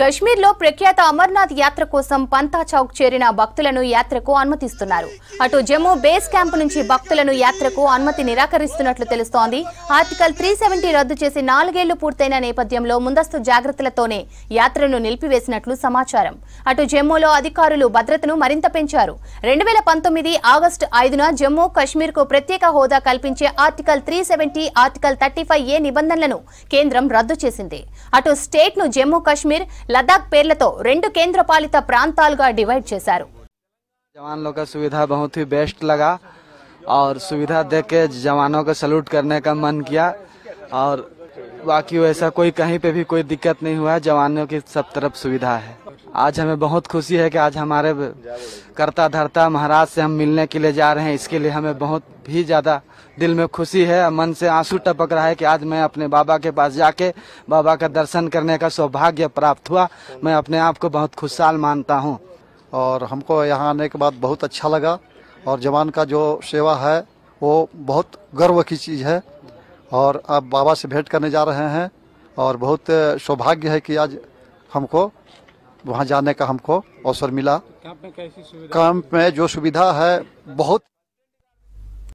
కశ్మీర్లో ప్రఖ్యాత అమర్నాథ్ యాత్ర కోసం పంతా చౌక్ చేరిన భక్తులను యాత్రకు అనుమతిస్తున్నారు అటు జమ్మూ బేస్ క్యాంప్ నుంచి భక్తులను యాత్రకు అనుమతి నిరాకరిస్తున్నట్లు తెలుస్తోంది ఆర్టికల్ త్రీ సెవెంటీ రద్దు చేసి నాలుగేళ్లు పూర్తయిన నేపథ్యంలో ముందస్తు జాగ్రత్తలతోనే యాత్రను నిలిపివేసినట్లు సమాచారం అటు జమ్మూలో అధికారులు భద్రతను మరింత పెంచారు రెండు వేల పంతొమ్మిది ఆగస్టు ఐదున జమ్మూ కశ్మీర్కు ప్రత్యేక హోదా కల్పించే article three seventy article thirty five A నిబంధనలను కేంద్రం రద్దు చేసింది అటు స్టేట్ను జమ్మూ కశ్మీర్ లదాఖ్ పేర్లతో రెండు కేంద్రపాలిత ప్రాంతాలుగా డివైడ్ చేశారు జవాన్లో కా సువిధా బహుత్ హీ బెస్ట్ और सुविधा दे के जवानों को सल्यूट करने का मन किया और बाकी वैसा कोई कहीं पे भी कोई दिक्कत नहीं हुआ जवानों की सब तरफ सुविधा है आज हमें बहुत खुशी है कि आज हमारे करता धरता महाराज से हम मिलने के लिए जा रहे हैं इसके लिए हमें बहुत ही ज़्यादा दिल में खुशी है मन से आंसू टपक रहा है कि आज मैं अपने बाबा के पास जाके बाबा का दर्शन करने का सौभाग्य प्राप्त हुआ मैं अपने आप को बहुत खुशहाल मानता हूँ और हमको यहाँ आने के बाद बहुत अच्छा लगा और जवान का जो सेवा है वो बहुत गर्व की चीज़ है और अब बाबा से भेंट करने जा रहे हैं और बहुत सौभाग्य है कि आज हमको वहाँ जाने का हमको अवसर मिला तो कैंप में जो सुविधा है बहुत